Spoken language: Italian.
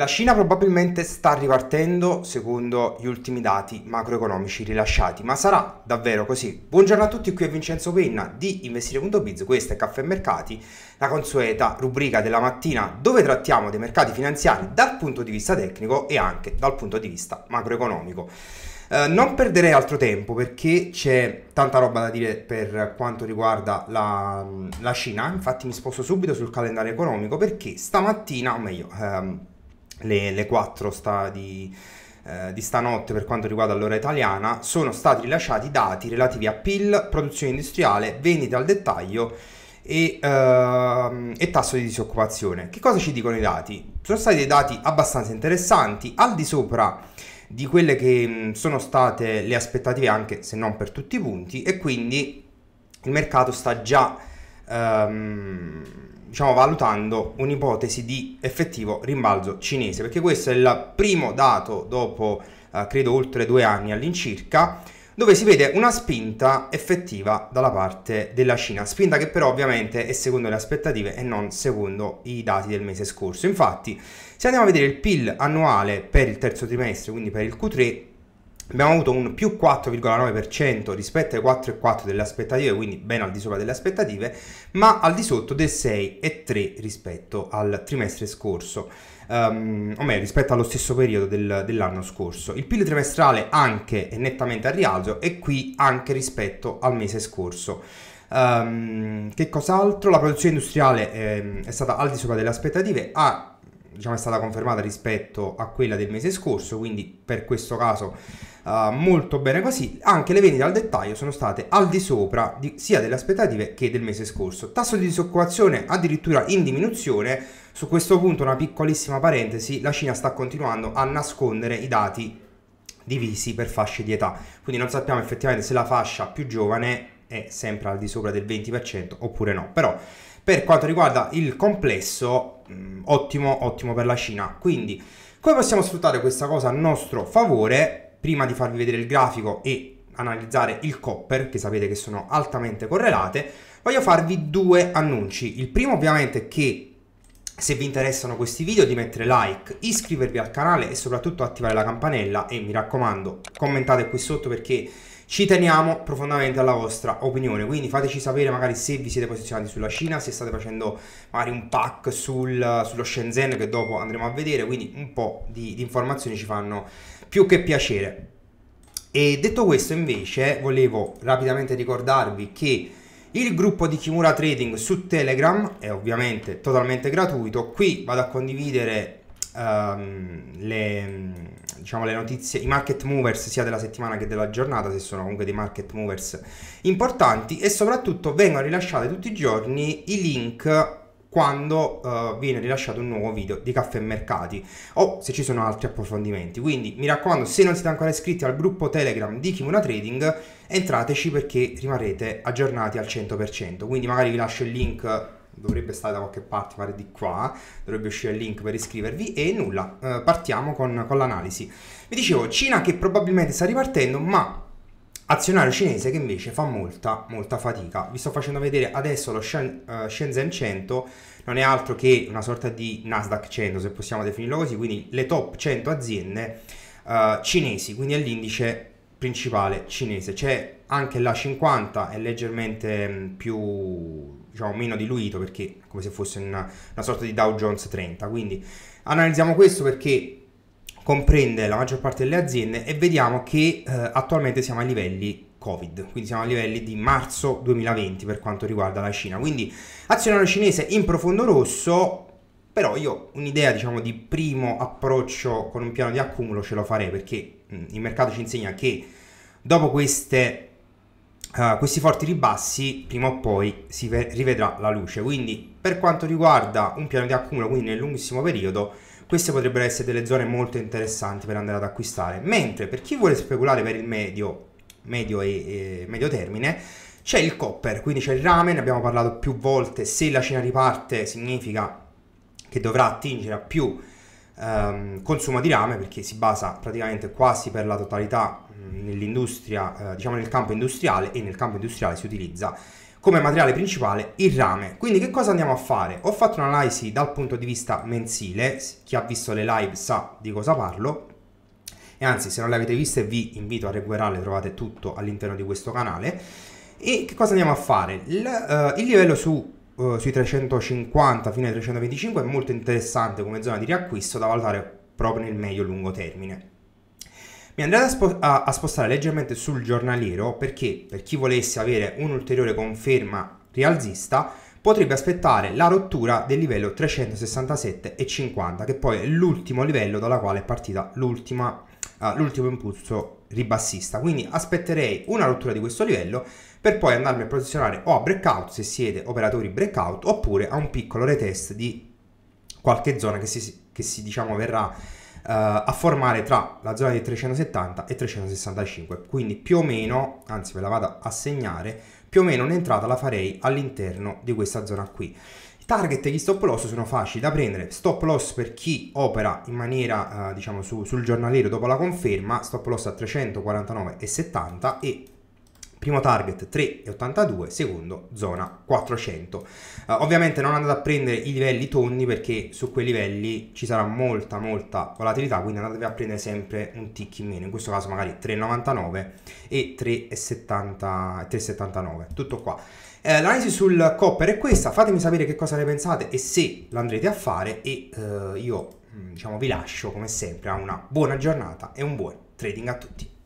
La Cina probabilmente sta ripartendo secondo gli ultimi dati macroeconomici rilasciati, ma sarà davvero così? Buongiorno a tutti, qui è Vincenzo Penna di Investire.biz, questo è Caffè Mercati, la consueta rubrica della mattina dove trattiamo dei mercati finanziari dal punto di vista tecnico e anche dal punto di vista macroeconomico. Eh, non perderei altro tempo perché c'è tanta roba da dire per quanto riguarda la, la Cina, infatti mi sposto subito sul calendario economico perché stamattina, o meglio... Ehm, le, le 4 sta di, eh, di stanotte per quanto riguarda l'ora italiana, sono stati rilasciati dati relativi a PIL, produzione industriale, vendita al dettaglio e, uh, e, tasso di disoccupazione. Che cosa ci dicono i dati? Sono stati dei dati abbastanza interessanti, al di sopra di quelle che sono state le aspettative anche se non per tutti i punti e quindi il mercato sta già um, diciamo, valutando un'ipotesi di effettivo rimbalzo cinese, perché questo è il primo dato dopo, eh, credo, oltre due anni all'incirca, dove si vede una spinta effettiva dalla parte della Cina, spinta che però ovviamente è secondo le aspettative e non secondo i dati del mese scorso. Infatti, se andiamo a vedere il PIL annuale per il terzo trimestre, quindi per il Q3, abbiamo avuto un più 4,9% rispetto ai 4,4 delle aspettative, quindi ben al di sopra delle aspettative, ma al di sotto del 6,3 rispetto al trimestre scorso. Um, o meglio, rispetto allo stesso periodo del, dell'anno scorso. Il PIL trimestrale anche è nettamente a rialzo e qui anche rispetto al mese scorso. Um, che cos'altro? La produzione industriale ehm, è stata al di sopra delle aspettative, ha diciamo, è stata confermata rispetto a quella del mese scorso, quindi per questo caso uh, molto bene così. Anche le vendite al dettaglio sono state al di sopra di, sia delle aspettative che del mese scorso. Tasso di disoccupazione addirittura in diminuzione. Su questo punto una piccolissima parentesi, la Cina sta continuando a nascondere i dati divisi per fasce di età, quindi non sappiamo effettivamente se la fascia più giovane è sempre al di sopra del 20% oppure no, però per quanto riguarda il complesso, mh, mm, ottimo, ottimo per la Cina. Quindi, come possiamo sfruttare questa cosa a nostro favore? Prima di farvi vedere il grafico e analizzare il copper, che sapete che sono altamente correlate, voglio farvi due annunci. Il primo ovviamente è che se vi interessano questi video di mettere like, iscrivervi al canale e soprattutto attivare la campanella e mi raccomando commentate qui sotto perché ci teniamo profondamente alla vostra opinione, quindi fateci sapere magari se vi siete posizionati sulla Cina, se state facendo magari un pack sul, sullo Shenzhen che dopo andremo a vedere, quindi un po' di, di informazioni ci fanno più che piacere. E detto questo invece volevo rapidamente ricordarvi che il gruppo di Kimura Trading su Telegram è ovviamente totalmente gratuito, qui vado a condividere um, le, diciamo, le notizie, i market movers sia della settimana che della giornata, se sono comunque dei market movers importanti e soprattutto vengono rilasciati tutti i giorni i link quando uh, viene rilasciato un nuovo video di Caffè Mercati o se ci sono altri approfondimenti. Quindi mi raccomando, se non siete ancora iscritti al gruppo Telegram di Kimuna Trading, entrateci perché rimarrete aggiornati al 100%. Quindi magari vi lascio il link dovrebbe stare da qualche parte, pare di qua, dovrebbe uscire il link per iscrivervi e nulla, eh, partiamo con, con l'analisi. Vi dicevo, Cina che probabilmente sta ripartendo, ma azionario cinese che invece fa molta, molta fatica. Vi sto facendo vedere adesso lo Shen, uh, Shenzhen 100, non è altro che una sorta di Nasdaq 100, se possiamo definirlo così, quindi le top 100 aziende uh, cinesi, quindi è l'indice principale cinese. C'è anche la 50, è leggermente mm, più diciamo, meno diluito perché come se fosse una, una sorta di Dow Jones 30. Quindi analizziamo questo perché comprende la maggior parte delle aziende e vediamo che eh, attualmente siamo ai livelli Covid, quindi siamo a livelli di marzo 2020 per quanto riguarda la Cina. Quindi azionario cinese in profondo rosso, però io un'idea diciamo di primo approccio con un piano di accumulo ce lo farei perché mh, mm, il mercato ci insegna che dopo queste eh, questi forti ribassi prima o poi si rivedrà la luce quindi per quanto riguarda un piano di accumulo quindi nel lunghissimo periodo queste potrebbero essere delle zone molto interessanti per andare ad acquistare mentre per chi vuole speculare per il medio medio e, e medio termine c'è il copper quindi c'è il ramen abbiamo parlato più volte se la Cina riparte significa che dovrà attingere a più ehm, consumo di rame perché si basa praticamente quasi per la totalità nell'industria, eh, diciamo nel campo industriale e nel campo industriale si utilizza come materiale principale il rame. Quindi che cosa andiamo a fare? Ho fatto un'analisi dal punto di vista mensile, chi ha visto le live sa di cosa parlo, e anzi se non le avete viste vi invito a recuperarle, trovate tutto all'interno di questo canale. E che cosa andiamo a fare? il, uh, eh, il livello su eh, sui 350 fino ai 325 è molto interessante come zona di riacquisto da valutare proprio nel medio-lungo termine. Mi andrete a, spo- a-, a spostare leggermente sul giornaliero perché per chi volesse avere un'ulteriore conferma rialzista potrebbe aspettare la rottura del livello 367,50 che poi è l'ultimo livello dalla quale è partita l'ultima uh, l'ultimo impulso ribassista. Quindi aspetterei una rottura di questo livello per poi andarmi a posizionare o a breakout se siete operatori breakout oppure a un piccolo retest di qualche zona che si, che si diciamo verrà Uh, a formare tra la zona di 370 e 365 quindi più o meno anzi ve la vado a segnare più o meno un'entrata la farei all'interno di questa zona qui Target e gli stop loss sono facili da prendere, stop loss per chi opera in maniera eh, diciamo su, sul giornaliero dopo la conferma, stop loss a 349,70 e Primo target 3,82, secondo zona 400. Uh, eh, ovviamente non andate a prendere i livelli tonni perché su quei livelli ci sarà molta molta volatilità, quindi andate a prendere sempre un tick in meno, in questo caso magari 3,99 e 3,79. Tutto qua. Eh, l'analisi sul copper è questa, fatemi sapere che cosa ne pensate e se l'andrete a fare e eh, io mm, diciamo, vi lascio come sempre a una buona giornata e un buon trading a tutti.